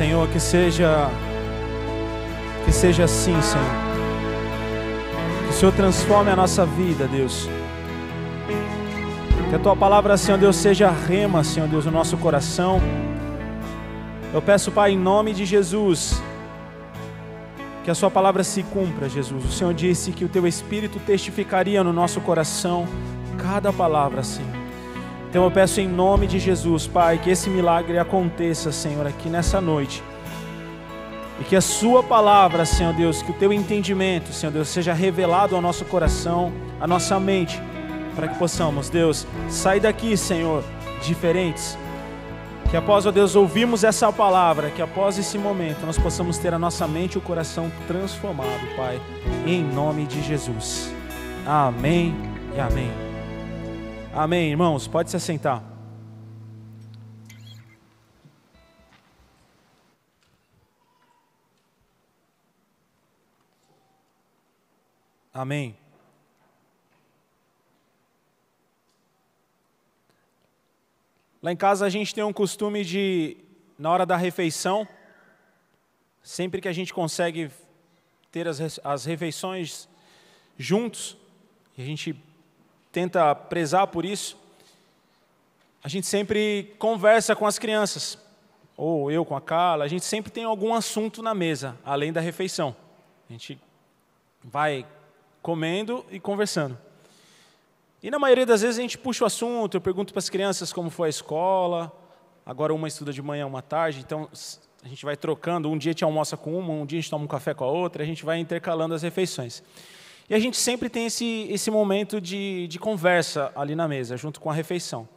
Senhor, que seja que seja assim, Senhor. Que o Senhor transforme a nossa vida, Deus. Que a tua palavra, Senhor Deus, seja rema, Senhor Deus, no nosso coração. Eu peço, Pai, em nome de Jesus, que a sua palavra se cumpra, Jesus. O Senhor disse que o teu espírito testificaria no nosso coração cada palavra, Senhor. Então eu peço em nome de Jesus, Pai, que esse milagre aconteça, Senhor, aqui nessa noite. E que a Sua palavra, Senhor Deus, que o Teu entendimento, Senhor Deus, seja revelado ao nosso coração, à nossa mente, para que possamos, Deus, sair daqui, Senhor, diferentes. Que após, ó Deus, ouvirmos essa palavra, que após esse momento nós possamos ter a nossa mente e o coração transformado, Pai, em nome de Jesus. Amém e amém. Amém, irmãos, pode se assentar. Amém. Lá em casa a gente tem um costume de, na hora da refeição, sempre que a gente consegue ter as, refeições juntos, a gente tenta prezar por isso, a gente sempre conversa com as crianças, ou eu com a Carla, a gente sempre tem algum assunto na mesa, além da refeição. A gente vai comendo e conversando. E na maioria das vezes a gente puxa o assunto, eu pergunto para as crianças como foi a escola, agora uma estuda de manhã, uma tarde, então a gente vai trocando, um dia a gente almoça com uma, um dia a gente toma um café com a outra, a gente vai intercalando as refeições. E a gente sempre tem esse, esse momento de, de conversa ali na mesa, junto com a refeição.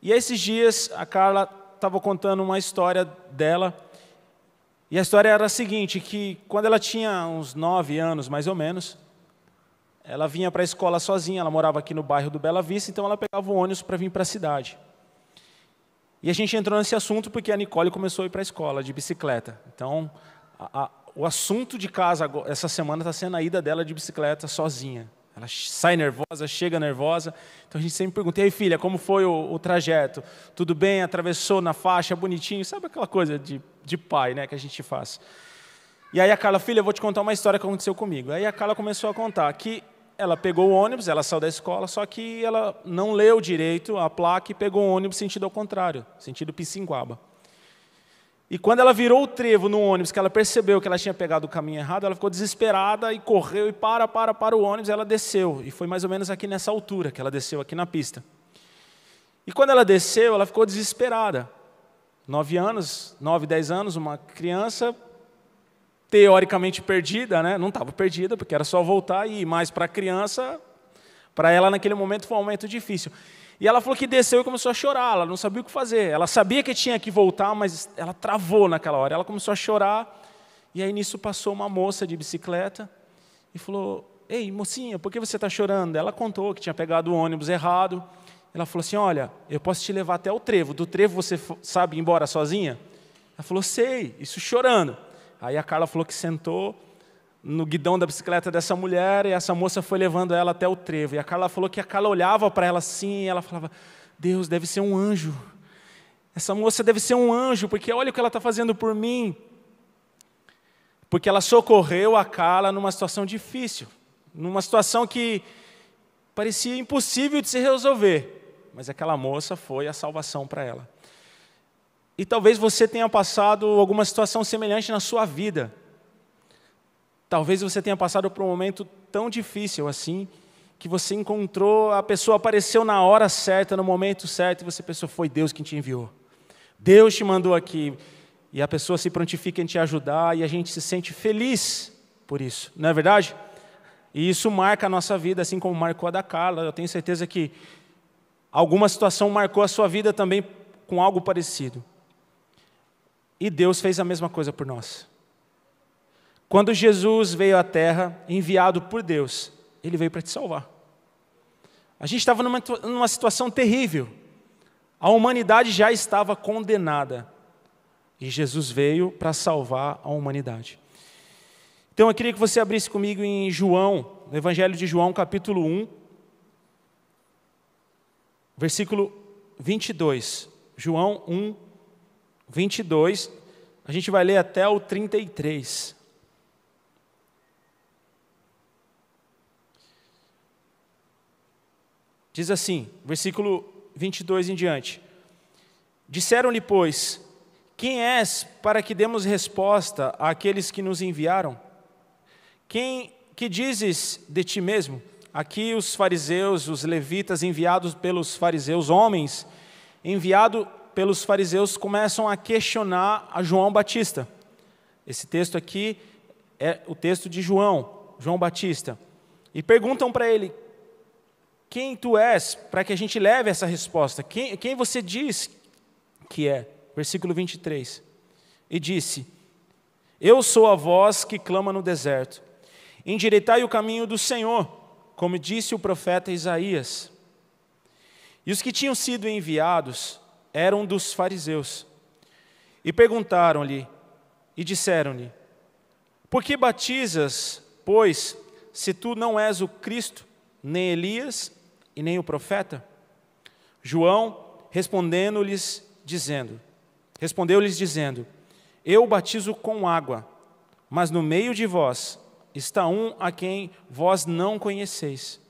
E esses dias, a Carla estava contando uma história dela. E a história era a seguinte, que quando ela tinha uns nove anos, mais ou menos, ela vinha para a escola sozinha, ela morava aqui no bairro do Bela Vista, então ela pegava o ônibus para vir para a cidade. E a gente entrou nesse assunto porque a Nicole começou a ir para a escola de bicicleta. Então, a, a, o assunto de casa essa semana está sendo a ida dela de bicicleta sozinha. Ela sai nervosa, chega nervosa. Então a gente sempre pergunta: e aí, filha, como foi o, o, trajeto? Tudo bem? Atravessou na faixa, bonitinho? Sabe aquela coisa de, de pai né, que a gente faz? E aí a Carla, filha, eu vou te contar uma história que aconteceu comigo. Aí a Carla começou a contar que ela pegou o ônibus, ela saiu da escola, só que ela não leu direito a placa e pegou o ônibus sentido ao contrário, sentido Pissinguaba. E quando ela virou o trevo no ônibus, que ela percebeu que ela tinha pegado o caminho errado, ela ficou desesperada e correu e para, para, para o ônibus, ela desceu. E foi mais ou menos aqui nessa altura que ela desceu aqui na pista. E quando ela desceu, ela ficou desesperada. Nove anos, nove, dez anos, uma criança teoricamente perdida, né? Não estava perdida, porque era só voltar e ir mais para a criança. Para ela, naquele momento, foi um momento difícil. E ela falou que desceu e começou a chorar, ela não sabia o que fazer. Ela sabia que tinha que voltar, mas ela travou naquela hora. Ela começou a chorar, e aí nisso passou uma moça de bicicleta e falou: Ei, mocinha, por que você está chorando? Ela contou que tinha pegado o ônibus errado. Ela falou assim: Olha, eu posso te levar até o trevo. Do trevo você sabe ir embora sozinha? Ela falou: Sei, isso chorando. Aí a Carla falou que sentou no guidão da bicicleta dessa mulher e essa moça foi levando ela até o trevo. E a Carla falou que a Carla olhava para ela assim e ela falava: Deus, deve ser um anjo. Essa moça deve ser um anjo, porque olha o que ela está fazendo por mim. Porque ela socorreu a Carla numa situação difícil, numa situação que parecia impossível de se resolver, mas aquela moça foi a salvação para ela. E talvez você tenha passado alguma situação semelhante na sua vida Talvez você tenha passado por um momento tão difícil assim, que você encontrou, a pessoa apareceu na hora certa, no momento certo, e você pensou, foi Deus que te enviou. Deus te mandou aqui. E a pessoa se prontifica em te ajudar e a gente se sente feliz por isso, não é verdade? E isso marca a nossa vida, assim como marcou a da Carla. Eu tenho certeza que alguma situação marcou a sua vida também com algo parecido. E Deus fez a mesma coisa por nós. Quando Jesus veio à Terra, enviado por Deus, ele veio para te salvar. A gente estava numa, numa situação terrível. A humanidade já estava condenada. E Jesus veio para salvar a humanidade. Então eu queria que você abrisse comigo em João, no Evangelho de João, capítulo 1, versículo 22. João 1, 22. A gente vai ler até o 33. Diz assim, versículo 22 em diante: Disseram-lhe, pois, quem és para que demos resposta àqueles que nos enviaram? Quem que dizes de ti mesmo? Aqui os fariseus, os levitas enviados pelos fariseus, homens enviados pelos fariseus, começam a questionar a João Batista. Esse texto aqui é o texto de João, João Batista. E perguntam para ele: quem tu és, para que a gente leve essa resposta. Quem, quem você diz que é? Versículo 23. E disse: Eu sou a voz que clama no deserto. Endireitai o caminho do Senhor, como disse o profeta Isaías. E os que tinham sido enviados eram dos fariseus. E perguntaram-lhe, e disseram-lhe: Por que batizas, pois, se tu não és o Cristo, nem Elias, e nem o profeta? João respondendo-lhes dizendo: Respondeu-lhes dizendo: Eu batizo com água, mas no meio de vós está um a quem vós não conheceis.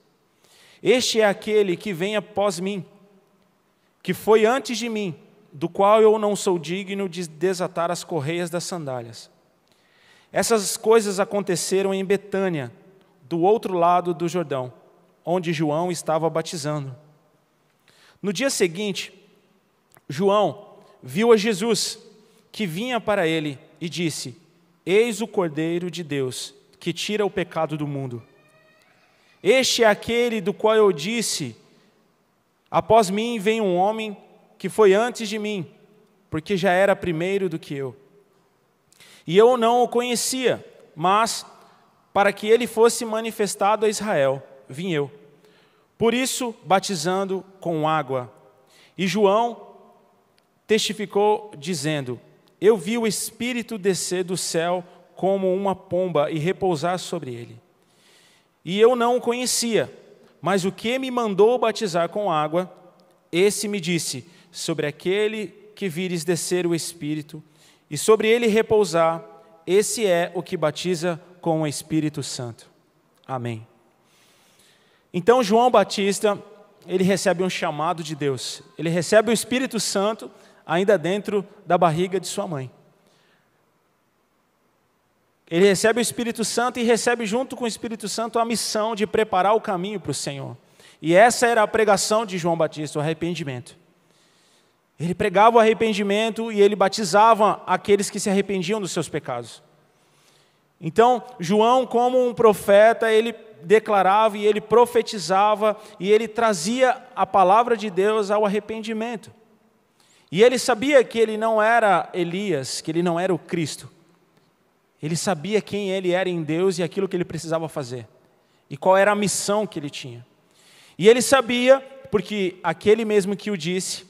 Este é aquele que vem após mim, que foi antes de mim, do qual eu não sou digno de desatar as correias das sandálias. Essas coisas aconteceram em Betânia, do outro lado do Jordão onde João estava batizando. No dia seguinte, João viu a Jesus que vinha para ele e disse: Eis o Cordeiro de Deus que tira o pecado do mundo. Este é aquele do qual eu disse: Após mim vem um homem que foi antes de mim, porque já era primeiro do que eu. E eu não o conhecia, mas para que ele fosse manifestado a Israel vim eu. Por isso, batizando com água. E João testificou, dizendo: Eu vi o Espírito descer do céu como uma pomba e repousar sobre ele. E eu não o conhecia, mas o que me mandou batizar com água, esse me disse: Sobre aquele que vires descer o Espírito e sobre ele repousar, esse é o que batiza com o Espírito Santo. Amém. Então João Batista, ele recebe um chamado de Deus. Ele recebe o Espírito Santo ainda dentro da barriga de sua mãe. Ele recebe o Espírito Santo e recebe junto com o Espírito Santo a missão de preparar o caminho para o Senhor. E essa era a pregação de João Batista, o arrependimento. Ele pregava o arrependimento e ele batizava aqueles que se arrependiam dos seus pecados. Então, João, como um profeta, ele declarava e ele profetizava e ele trazia a palavra de Deus ao arrependimento. E ele sabia que ele não era Elias, que ele não era o Cristo. Ele sabia quem ele era em Deus e aquilo que ele precisava fazer. E qual era a missão que ele tinha. E ele sabia, porque aquele mesmo que o disse,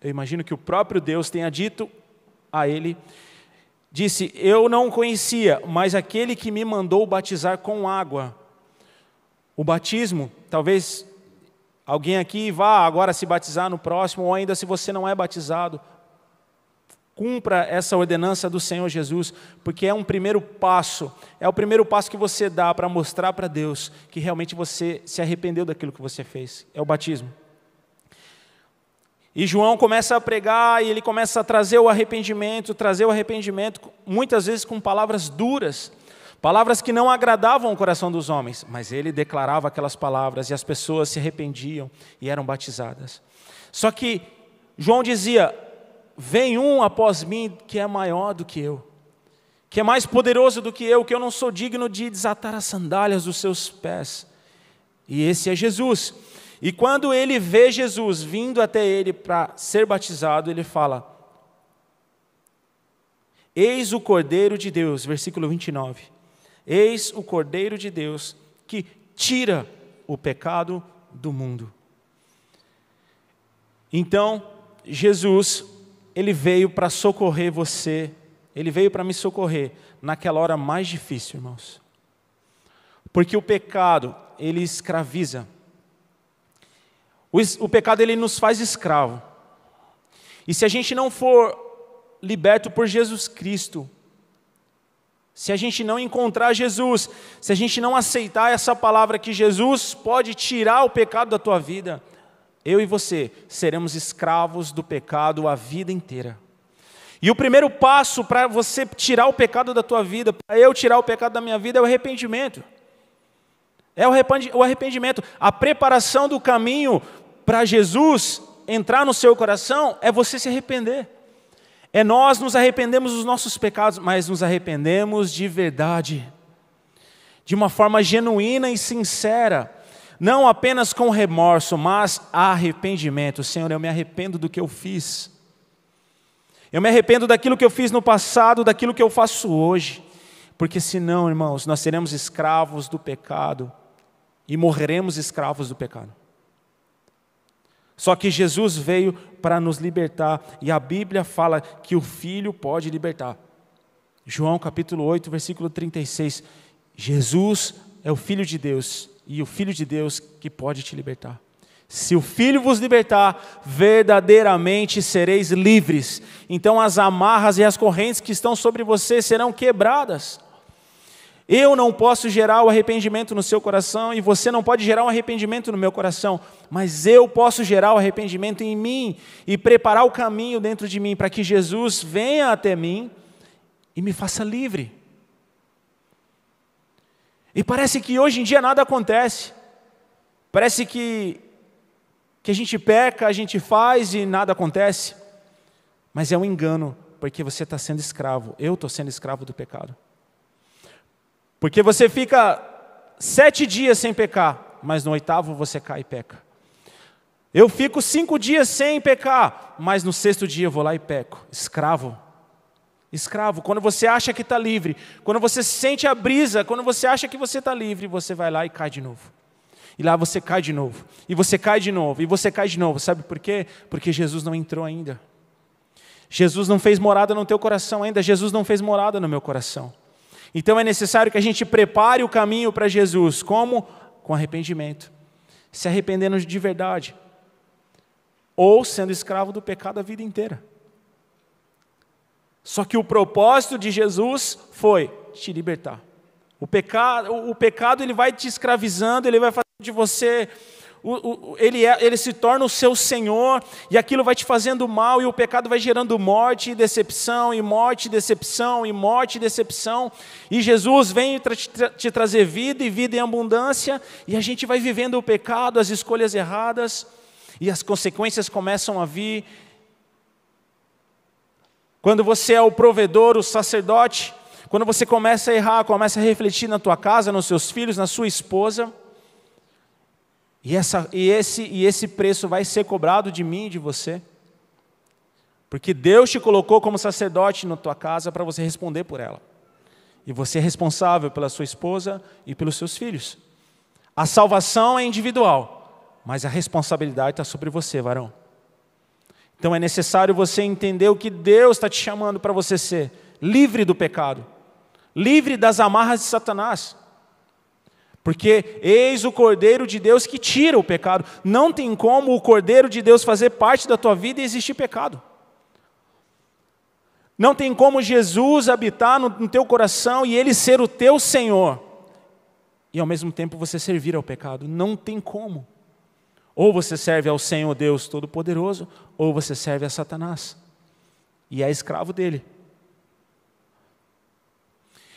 eu imagino que o próprio Deus tenha dito a ele, disse: Eu não conhecia, mas aquele que me mandou batizar com água, o batismo, talvez alguém aqui vá agora se batizar no próximo, ou ainda se você não é batizado, cumpra essa ordenança do Senhor Jesus, porque é um primeiro passo, é o primeiro passo que você dá para mostrar para Deus que realmente você se arrependeu daquilo que você fez, é o batismo. E João começa a pregar e ele começa a trazer o arrependimento, trazer o arrependimento, muitas vezes com palavras duras. Palavras que não agradavam o coração dos homens, mas ele declarava aquelas palavras e as pessoas se arrependiam e eram batizadas. Só que João dizia: Vem um após mim que é maior do que eu, que é mais poderoso do que eu, que eu não sou digno de desatar as sandálias dos seus pés. E esse é Jesus. E quando ele vê Jesus vindo até ele para ser batizado, ele fala: Eis o Cordeiro de Deus, versículo 29 Eis o Cordeiro de Deus que tira o pecado do mundo. Então, Jesus, ele veio para socorrer você, ele veio para me socorrer naquela hora mais difícil, irmãos. Porque o pecado, ele escraviza. O, o pecado, ele nos faz escravo. E se a gente não for liberto por Jesus Cristo, se a gente não encontrar Jesus, se a gente não aceitar essa palavra que Jesus pode tirar o pecado da tua vida, eu e você seremos escravos do pecado a vida inteira. E o primeiro passo para você tirar o pecado da tua vida, para eu tirar o pecado da minha vida, é o arrependimento. É o arrependimento. A preparação do caminho para Jesus entrar no seu coração é você se arrepender. É nós nos arrependemos dos nossos pecados, mas nos arrependemos de verdade, de uma forma genuína e sincera, não apenas com remorso, mas arrependimento. Senhor, eu me arrependo do que eu fiz. Eu me arrependo daquilo que eu fiz no passado, daquilo que eu faço hoje. Porque senão, irmãos, nós seremos escravos do pecado e morreremos escravos do pecado. Só que Jesus veio para nos libertar e a Bíblia fala que o Filho pode libertar. João capítulo 8, versículo 36. Jesus é o Filho de Deus e o Filho de Deus que pode te libertar. Se o Filho vos libertar, verdadeiramente sereis livres. Então as amarras e as correntes que estão sobre você serão quebradas. Eu não posso gerar o arrependimento no seu coração e você não pode gerar um arrependimento no meu coração, mas eu posso gerar o arrependimento em mim e preparar o caminho dentro de mim para que Jesus venha até mim e me faça livre. E parece que hoje em dia nada acontece. Parece que que a gente peca, a gente faz e nada acontece. Mas é um engano, porque você está sendo escravo. Eu estou sendo escravo do pecado. Porque você fica sete dias sem pecar, mas no oitavo você cai e peca. Eu fico cinco dias sem pecar, mas no sexto dia eu vou lá e peco. Escravo. Escravo, quando você acha que está livre, quando você sente a brisa, quando você acha que você está livre, você vai lá e cai de novo. E lá você cai de novo, e você cai de novo, e você cai de novo. Sabe por quê? Porque Jesus não entrou ainda. Jesus não fez morada no teu coração ainda, Jesus não fez morada no meu coração. Então é necessário que a gente prepare o caminho para Jesus. Como? Com arrependimento. Se arrependendo de verdade. Ou sendo escravo do pecado a vida inteira. Só que o propósito de Jesus foi te libertar. O pecado, o pecado ele vai te escravizando, ele vai fazer de você o, o, ele, é, ele se torna o seu senhor, e aquilo vai te fazendo mal, e o pecado vai gerando morte e decepção, e morte e decepção, e morte e decepção. E Jesus vem te, te trazer vida e vida em abundância, e a gente vai vivendo o pecado, as escolhas erradas, e as consequências começam a vir. Quando você é o provedor, o sacerdote, quando você começa a errar, começa a refletir na tua casa, nos seus filhos, na sua esposa, e, essa, e, esse, e esse preço vai ser cobrado de mim e de você. Porque Deus te colocou como sacerdote na tua casa para você responder por ela. E você é responsável pela sua esposa e pelos seus filhos. A salvação é individual, mas a responsabilidade está sobre você, varão. Então é necessário você entender o que Deus está te chamando para você ser: livre do pecado, livre das amarras de Satanás. Porque eis o Cordeiro de Deus que tira o pecado. Não tem como o Cordeiro de Deus fazer parte da tua vida e existir pecado. Não tem como Jesus habitar no, teu coração e ele ser o teu Senhor. E ao mesmo tempo você servir ao pecado. Não tem como. Ou você serve ao Senhor Deus Todo-Poderoso, ou você serve a Satanás. E é escravo dele.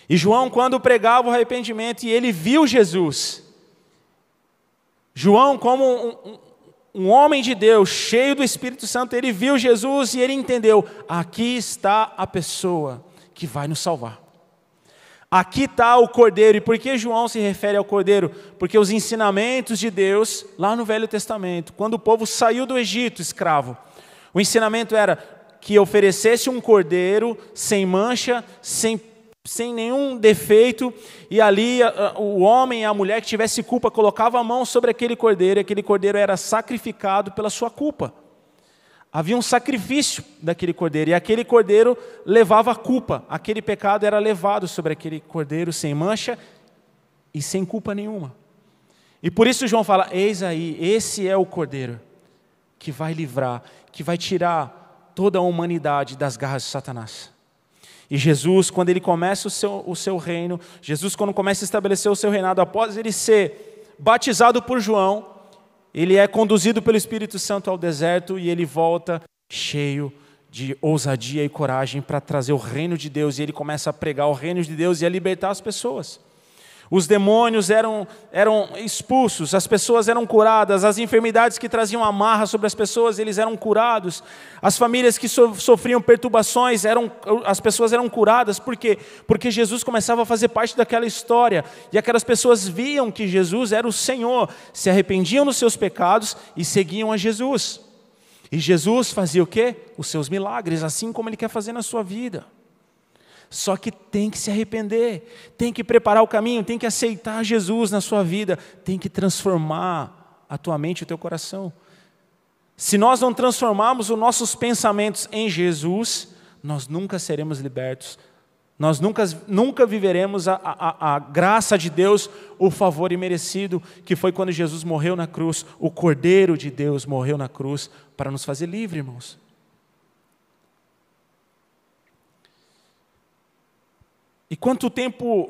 E João, quando pregava o arrependimento e ele viu Jesus, João, como um, um, um homem de Deus, cheio do Espírito Santo, ele viu Jesus e ele entendeu: aqui está a pessoa que vai nos salvar. Aqui está o cordeiro. E por que João se refere ao cordeiro? Porque os ensinamentos de Deus, lá no Velho Testamento, quando o povo saiu do Egito escravo, o ensinamento era que oferecesse um cordeiro sem mancha, sem sem nenhum defeito, e ali o homem e a mulher que tivesse culpa colocava a mão sobre aquele cordeiro, e aquele cordeiro era sacrificado pela sua culpa. Havia um sacrifício daquele cordeiro, e aquele cordeiro levava a culpa, aquele pecado era levado sobre aquele cordeiro sem mancha e sem culpa nenhuma. E por isso João fala: Eis aí, esse é o cordeiro que vai livrar, que vai tirar toda a humanidade das garras de Satanás. E Jesus, quando ele começa o seu, o seu reino, Jesus, quando começa a estabelecer o seu reinado, após ele ser batizado por João, ele é conduzido pelo Espírito Santo ao deserto e ele volta cheio de ousadia e coragem para trazer o reino de Deus. E ele começa a pregar o reino de Deus e a libertar as pessoas. Os demônios eram, eram expulsos, as pessoas eram curadas, as enfermidades que traziam amarra sobre as pessoas, eles eram curados. As famílias que so, sofriam perturbações, eram, as pessoas eram curadas. Por quê? Porque Jesus começava a fazer parte daquela história. E aquelas pessoas viam que Jesus era o Senhor, se arrependiam dos seus pecados e seguiam a Jesus. E Jesus fazia o quê? Os seus milagres, assim como ele quer fazer na sua vida. Só que tem que se arrepender, tem que preparar o caminho, tem que aceitar Jesus na sua vida, tem que transformar a tua mente e o teu coração. Se nós não transformarmos os nossos pensamentos em Jesus, nós nunca seremos libertos. Nós nunca, nunca viveremos a, a, a graça de Deus, o favor imerecido, que foi quando Jesus morreu na cruz, o Cordeiro de Deus morreu na cruz para nos fazer livres. irmãos. E quanto tempo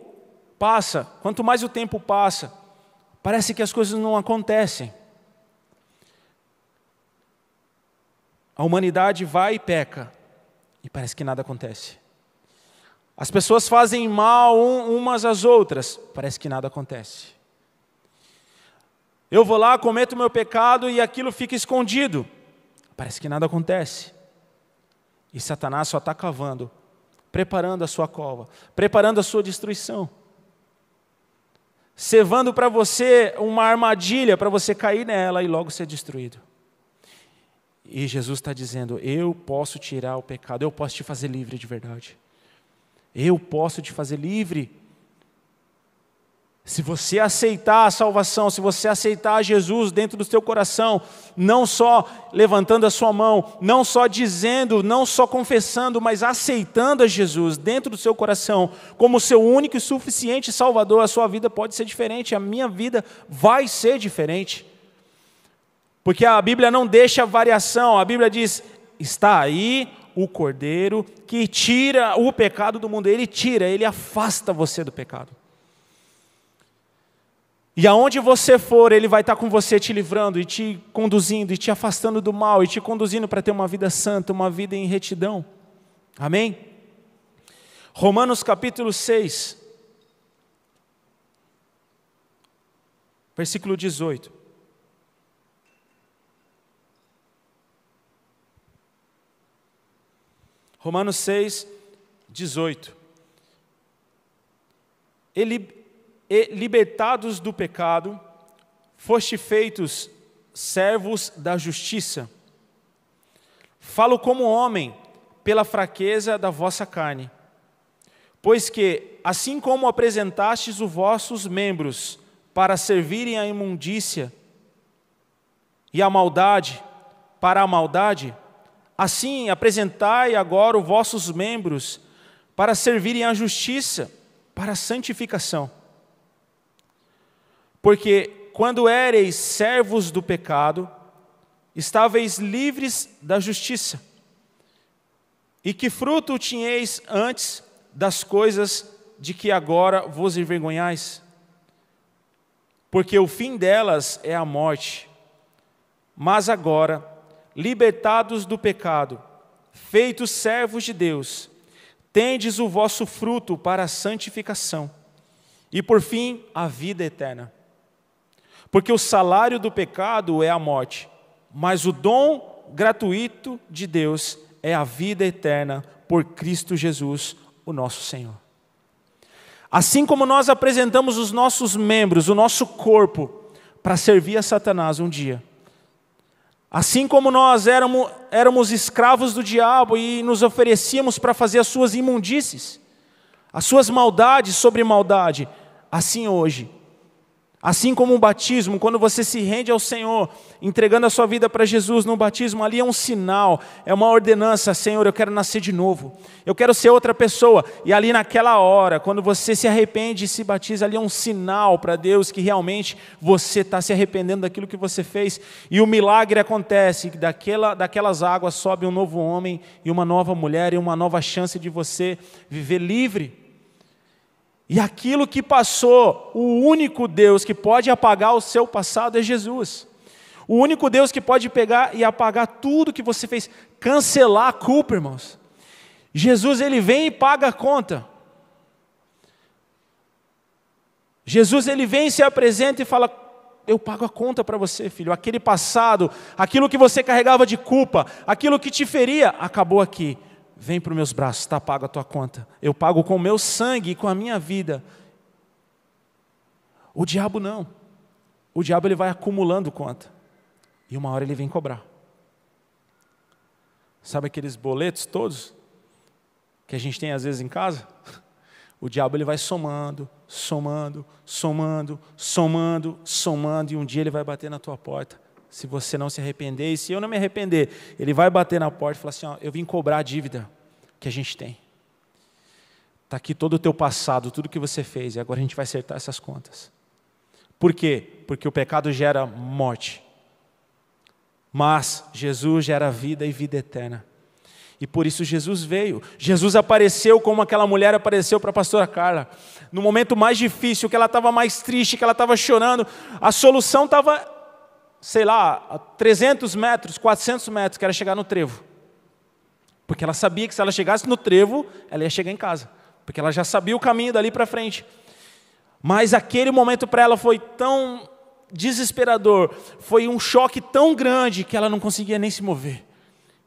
passa, quanto mais o tempo passa, parece que as coisas não acontecem. A humanidade vai e peca, e parece que nada acontece. As pessoas fazem mal umas às outras, parece que nada acontece. Eu vou lá, cometo meu pecado e aquilo fica escondido, parece que nada acontece. E Satanás só está cavando preparando a sua cova, preparando a sua destruição, cevando para você uma armadilha para você cair nela e logo ser destruído. E Jesus está dizendo: Eu posso tirar o pecado, eu posso te fazer livre de verdade. Eu posso te fazer livre se você aceitar a salvação, se você aceitar Jesus dentro do seu coração, não só levantando a sua mão, não só dizendo, não só confessando, mas aceitando a Jesus dentro do seu coração como seu único e suficiente Salvador, a sua vida pode ser diferente, a minha vida vai ser diferente. Porque a Bíblia não deixa variação, a Bíblia diz: está aí o Cordeiro que tira o pecado do mundo, ele tira, ele afasta você do pecado. E aonde você for, Ele vai estar com você, te livrando e te conduzindo, e te afastando do mal, e te conduzindo para ter uma vida santa, uma vida em retidão. Amém? Romanos capítulo 6, versículo 18. Romanos 6, 18. Ele, e libertados do pecado, foste feitos servos da justiça. Falo como homem, pela fraqueza da vossa carne. Pois que, assim como apresentastes os vossos membros para servirem à imundícia e à maldade, para a maldade, assim apresentai agora os vossos membros para servirem à justiça, para a santificação. Porque quando éreis servos do pecado, estáveis livres da justiça. E que fruto tinheis antes das coisas de que agora vos envergonhais? Porque o fim delas é a morte. Mas agora, libertados do pecado, feitos servos de Deus, tendes o vosso fruto para a santificação e, por fim, a vida eterna. Porque o salário do pecado é a morte, mas o dom gratuito de Deus é a vida eterna por Cristo Jesus, o nosso Senhor. Assim como nós apresentamos os nossos membros, o nosso corpo, para servir a Satanás um dia. Assim como nós éramos, éramos escravos do diabo e nos oferecíamos para fazer as suas imundícies, as suas maldades sobre maldade, assim hoje Assim como um batismo, quando você se rende ao Senhor, entregando a sua vida para Jesus no batismo, ali é um sinal, é uma ordenança, Senhor, eu quero nascer de novo, eu quero ser outra pessoa. E ali naquela hora, quando você se arrepende e se batiza, ali é um sinal para Deus que realmente você está se arrependendo daquilo que você fez. E o milagre acontece, daquela, daquelas águas sobe um novo homem e uma nova mulher e uma nova chance de você viver livre. E aquilo que passou, o único Deus que pode apagar o seu passado é Jesus. O único Deus que pode pegar e apagar tudo que você fez, cancelar a culpa, irmãos. Jesus, ele vem e paga a conta. Jesus, ele vem, se apresenta e fala: eu pago a conta para você, filho. Aquele passado, aquilo que você carregava de culpa, aquilo que te feria, acabou aqui. Vem para os meus braços, está pago a tua conta. Eu pago com o meu sangue e com a minha vida. O diabo não. O diabo ele vai acumulando conta. E uma hora ele vem cobrar. Sabe aqueles boletos todos que a gente tem às vezes em casa? O diabo ele vai somando, somando, somando, somando, somando e um dia ele vai bater na tua porta se você não se arrepender, e se eu não me arrepender, ele vai bater na porta e falar assim: ó, eu vim cobrar a dívida que a gente tem. Está aqui todo o teu passado, tudo que você fez, e agora a gente vai acertar essas contas. Por quê? Porque o pecado gera morte. Mas Jesus gera vida e vida eterna. E por isso Jesus veio. Jesus apareceu como aquela mulher apareceu para a pastora Carla. No momento mais difícil, que ela estava mais triste, que ela estava chorando, a solução estava sei lá, 300 metros, 400 metros, que era chegar no trevo. Porque ela sabia que se ela chegasse no trevo, ela ia chegar em casa. Porque ela já sabia o caminho dali para frente. Mas aquele momento para ela foi tão desesperador, foi um choque tão grande que ela não conseguia nem se mover.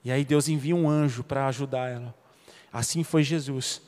E aí Deus envia um anjo para ajudar ela. Assim foi Jesus.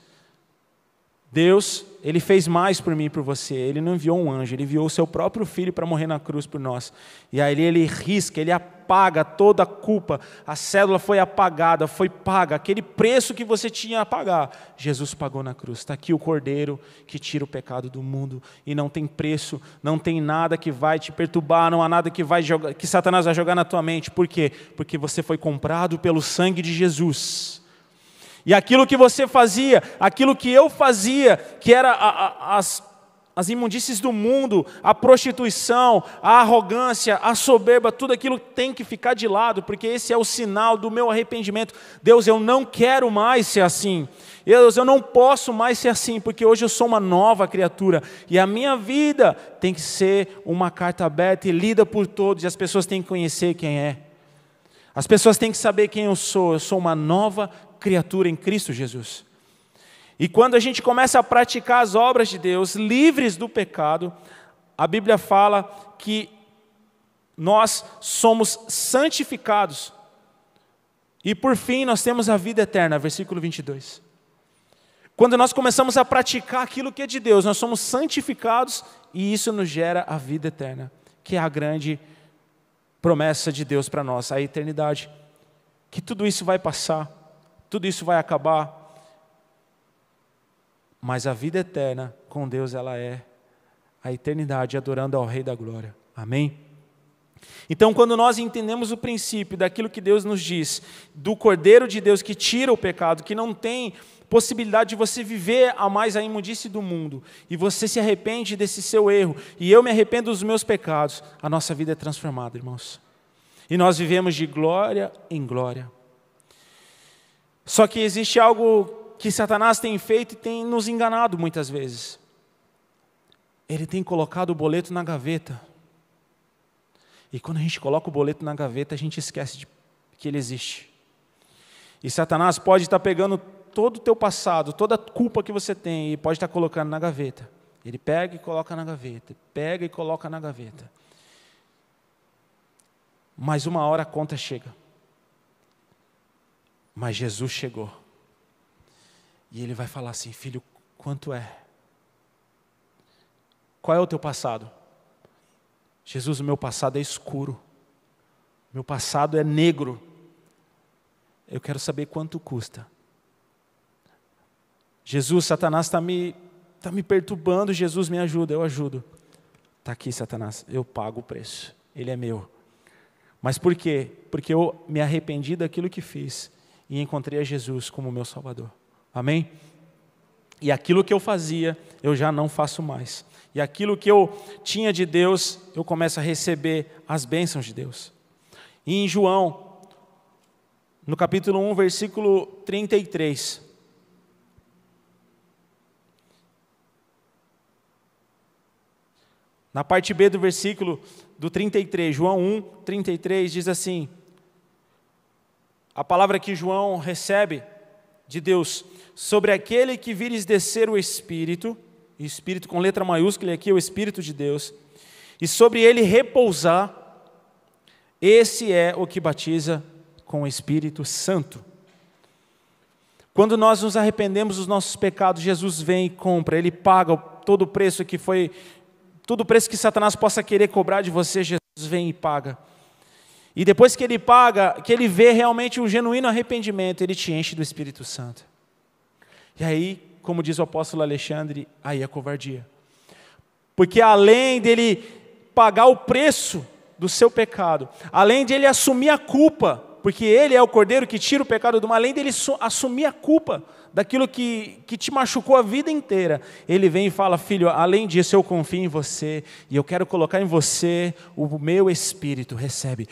Deus, ele fez mais por mim e por você. Ele não enviou um anjo, ele enviou o seu próprio filho para morrer na cruz por nós. E aí ele risca, ele apaga toda a culpa. A cédula foi apagada, foi paga. Aquele preço que você tinha a pagar, Jesus pagou na cruz. Está aqui o cordeiro que tira o pecado do mundo. E não tem preço, não tem nada que vai te perturbar, não há nada que, vai jogar, que Satanás vai jogar na tua mente. Por quê? Porque você foi comprado pelo sangue de Jesus. E aquilo que você fazia, aquilo que eu fazia, que era a, a, as, as imundícies do mundo, a prostituição, a arrogância, a soberba, tudo aquilo tem que ficar de lado, porque esse é o sinal do meu arrependimento. Deus, eu não quero mais ser assim. Deus, eu não posso mais ser assim, porque hoje eu sou uma nova criatura e a minha vida tem que ser uma carta aberta e lida por todos, e as pessoas têm que conhecer quem é. As pessoas têm que saber quem eu sou. Eu sou uma nova criatura em Cristo Jesus. E quando a gente começa a praticar as obras de Deus, livres do pecado, a Bíblia fala que nós somos santificados. E por fim, nós temos a vida eterna, versículo 22. Quando nós começamos a praticar aquilo que é de Deus, nós somos santificados e isso nos gera a vida eterna, que é a grande promessa de Deus para nós, a eternidade. Que tudo isso vai passar tudo isso vai acabar. Mas a vida eterna com Deus, ela é a eternidade adorando ao Rei da Glória. Amém? Então, quando nós entendemos o princípio daquilo que Deus nos diz, do Cordeiro de Deus que tira o pecado, que não tem possibilidade de você viver a mais a imundice do mundo, e você se arrepende desse seu erro, e eu me arrependo dos meus pecados, a nossa vida é transformada, irmãos. E nós vivemos de glória em glória. Só que existe algo que Satanás tem feito e tem nos enganado muitas vezes. Ele tem colocado o boleto na gaveta. E quando a gente coloca o boleto na gaveta, a gente esquece de, que ele existe. E Satanás pode estar pegando todo o teu passado, toda a culpa que você tem, e pode estar colocando na gaveta. Ele pega e coloca na gaveta, pega e coloca na gaveta. Mas uma hora a conta chega. Mas Jesus chegou. E ele vai falar assim: Filho, quanto é? Qual é o teu passado? Jesus, o meu passado é escuro. Meu passado é negro. Eu quero saber quanto custa. Jesus, Satanás está me, tá me perturbando. Jesus, me ajuda, eu ajudo. Está aqui, Satanás, eu pago o preço. Ele é meu. Mas por quê? Porque eu me arrependi daquilo que fiz e encontrei a Jesus como meu Salvador. Amém? E aquilo que eu fazia, eu já não faço mais. E aquilo que eu tinha de Deus, eu começo a receber as bênçãos de Deus. E em João, no capítulo 1, versículo 33. Na parte B do versículo do 33, João 1, 33 diz assim: a palavra que João recebe de Deus sobre aquele que vires descer o Espírito, Espírito com letra maiúscula, aqui é o Espírito de Deus, e sobre ele repousar, esse é o que batiza com o Espírito Santo. Quando nós nos arrependemos dos nossos pecados, Jesus vem e compra, ele paga todo o preço que foi, todo o preço que Satanás possa querer cobrar de você, Jesus vem e paga. E depois que ele paga, que ele vê realmente um genuíno arrependimento, ele te enche do Espírito Santo. E aí, como diz o apóstolo Alexandre, aí é covardia. Porque além dele pagar o preço do seu pecado, além de ele assumir a culpa, porque Ele é o Cordeiro que tira o pecado do mal, além dele assumir a culpa daquilo que, que te machucou a vida inteira. Ele vem e fala: Filho, além disso, eu confio em você e eu quero colocar em você o meu espírito. Recebe.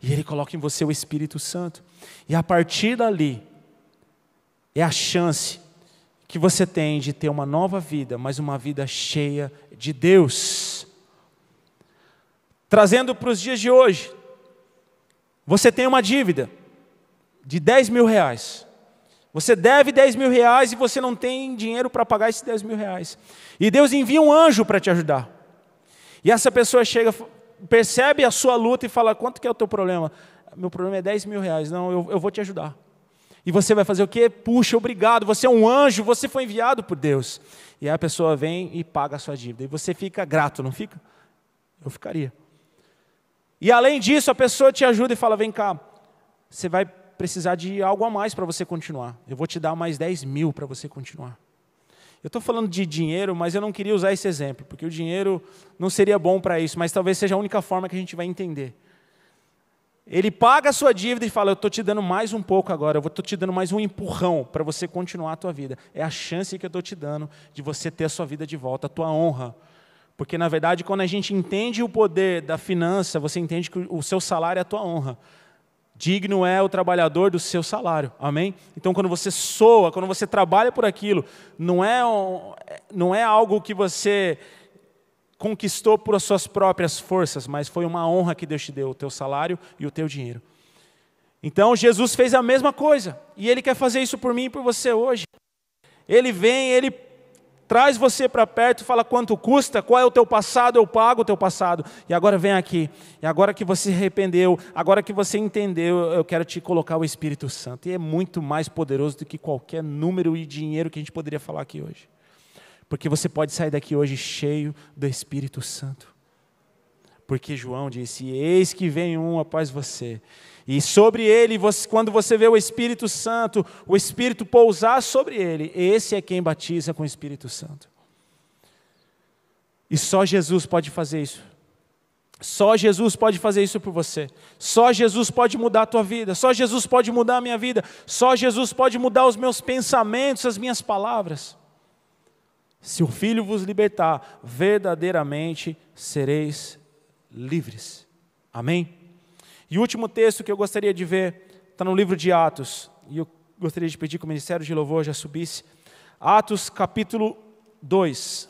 e Ele coloca em você o Espírito Santo. E a partir dali, é a chance que você tem de ter uma nova vida, mas uma vida cheia de Deus. Trazendo para os dias de hoje, você tem uma dívida de 10 mil reais. Você deve 10 mil reais e você não tem dinheiro para pagar esses 10 mil reais. E Deus envia um anjo para te ajudar. E essa pessoa chega, percebe a sua luta e fala: quanto que é o teu problema? Meu problema é 10 mil reais. Não, eu, eu vou te ajudar. E você vai fazer o quê? Puxa, obrigado, você é um anjo, você foi enviado por Deus. E aí a pessoa vem e paga a sua dívida. E você fica grato, não fica? Eu ficaria. E além disso, a pessoa te ajuda e fala: vem cá, você vai precisar de algo a mais para você continuar. Eu vou te dar mais 10 mil para você continuar. Eu estou falando de dinheiro, mas eu não queria usar esse exemplo, porque o dinheiro não seria bom para isso, mas talvez seja a única forma que a gente vai entender. Ele paga a sua dívida e fala: Eu estou te dando mais um pouco agora, eu estou te dando mais um empurrão para você continuar a tua vida. É a chance que eu estou te dando de você ter a sua vida de volta, a tua honra porque, na verdade, quando a gente entende o poder da finança, você entende que o seu salário é a tua honra. Digno é o trabalhador do seu salário, amém? Então, quando você soa, quando você trabalha por aquilo, não é, não é algo que você conquistou por suas próprias forças, mas foi uma honra que Deus te deu, o teu salário e o teu dinheiro. Então, Jesus fez a mesma coisa, e Ele quer fazer isso por mim e por você hoje. Ele vem, Ele Traz você para perto, fala quanto custa, qual é o teu passado, eu pago o teu passado. E agora vem aqui. E agora que você arrependeu, agora que você entendeu, eu quero te colocar o Espírito Santo. E é muito mais poderoso do que qualquer número e dinheiro que a gente poderia falar aqui hoje. Porque você pode sair daqui hoje cheio do Espírito Santo. Porque João disse: Eis que vem um após você e sobre ele, quando você vê o Espírito Santo, o Espírito pousar sobre ele, esse é quem batiza com o Espírito Santo. E só Jesus pode fazer isso. Só Jesus pode fazer isso por você. Só Jesus pode mudar a tua vida. Só Jesus pode mudar a minha vida. Só Jesus pode mudar os meus pensamentos, as minhas palavras. Se o Filho vos libertar, verdadeiramente sereis livres. Amém? E o último texto que eu gostaria de ver está no livro de Atos. E eu gostaria de pedir que o Ministério de Louvor já subisse. Atos capítulo 2.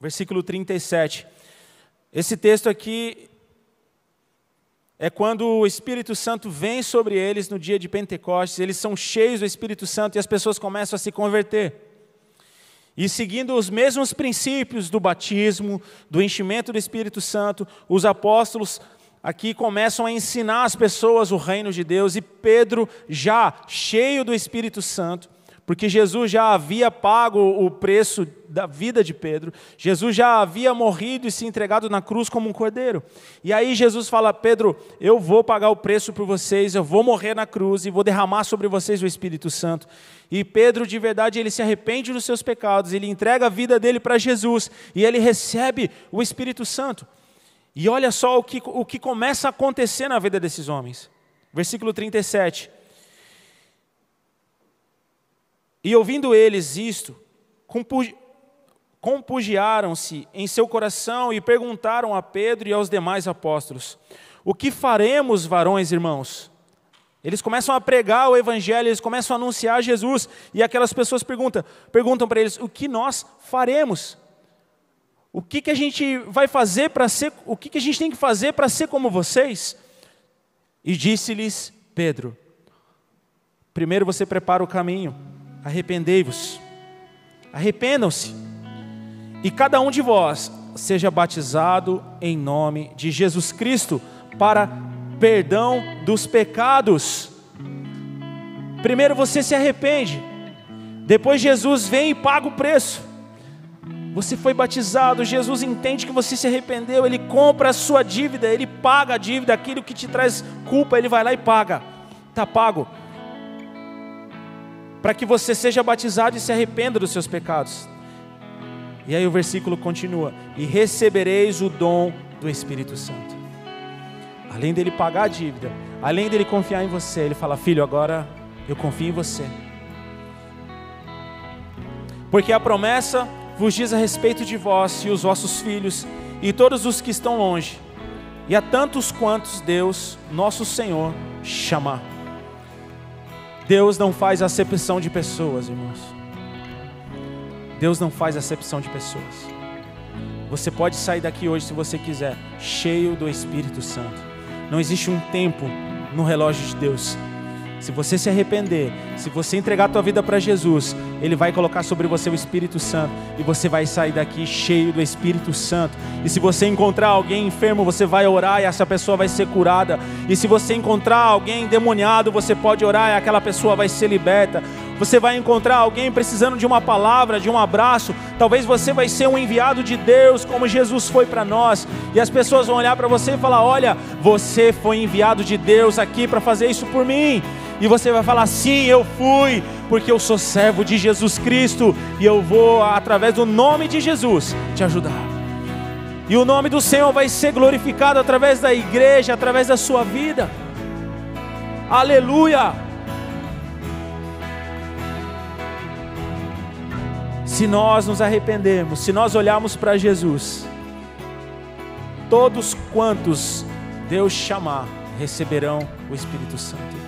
Versículo 37. Esse texto aqui é quando o Espírito Santo vem sobre eles no dia de Pentecostes, eles são cheios do Espírito Santo e as pessoas começam a se converter. E seguindo os mesmos princípios do batismo, do enchimento do Espírito Santo, os apóstolos aqui começam a ensinar as pessoas o reino de Deus e Pedro, já cheio do Espírito Santo, porque Jesus já havia pago o preço da vida de Pedro, Jesus já havia morrido e se entregado na cruz como um cordeiro. E aí Jesus fala: Pedro, eu vou pagar o preço por vocês, eu vou morrer na cruz e vou derramar sobre vocês o Espírito Santo. E Pedro, de verdade, ele se arrepende dos seus pecados, ele entrega a vida dele para Jesus e ele recebe o Espírito Santo. E olha só o que, o que começa a acontecer na vida desses homens. Versículo 37. E ouvindo eles isto, compugiaram-se em seu coração e perguntaram a Pedro e aos demais apóstolos: O que faremos, varões irmãos? Eles começam a pregar o evangelho, eles começam a anunciar Jesus, e aquelas pessoas perguntam, perguntam para eles: "O que nós faremos? O que, que a gente vai fazer para ser, o que, que a gente tem que fazer para ser como vocês?" E disse-lhes Pedro: "Primeiro você prepara o caminho, Arrependei-vos. Arrependam-se. E cada um de vós seja batizado em nome de Jesus Cristo para perdão dos pecados. Primeiro você se arrepende. Depois Jesus vem e paga o preço. Você foi batizado, Jesus entende que você se arrependeu, ele compra a sua dívida, ele paga a dívida, aquilo que te traz culpa, ele vai lá e paga. Tá pago para que você seja batizado e se arrependa dos seus pecados. E aí o versículo continua: E recebereis o dom do Espírito Santo. Além dele pagar a dívida, além dele confiar em você, ele fala: Filho, agora eu confio em você. Porque a promessa vos diz a respeito de vós e os vossos filhos e todos os que estão longe, e a tantos quantos Deus, nosso Senhor, chamar. Deus não faz acepção de pessoas, irmãos. Deus não faz acepção de pessoas. Você pode sair daqui hoje, se você quiser, cheio do Espírito Santo. Não existe um tempo no relógio de Deus se você se arrepender, se você entregar a tua vida para Jesus, ele vai colocar sobre você o Espírito Santo e você vai sair daqui cheio do Espírito Santo. E se você encontrar alguém enfermo, você vai orar e essa pessoa vai ser curada. E se você encontrar alguém demoniado, você pode orar e aquela pessoa vai ser liberta. Você vai encontrar alguém precisando de uma palavra, de um abraço. Talvez você vai ser um enviado de Deus, como Jesus foi para nós. E as pessoas vão olhar para você e falar: "Olha, você foi enviado de Deus aqui para fazer isso por mim" e você vai falar: Sim, eu fui, porque eu sou servo de Jesus Cristo e eu vou, através do nome de Jesus, te ajudar. E o nome do Senhor vai ser glorificado através da igreja, através da sua vida. Aleluia! Se nós nos arrependermos, se nós olharmos para Jesus, todos quantos Deus chamar receberão o Espírito Santo.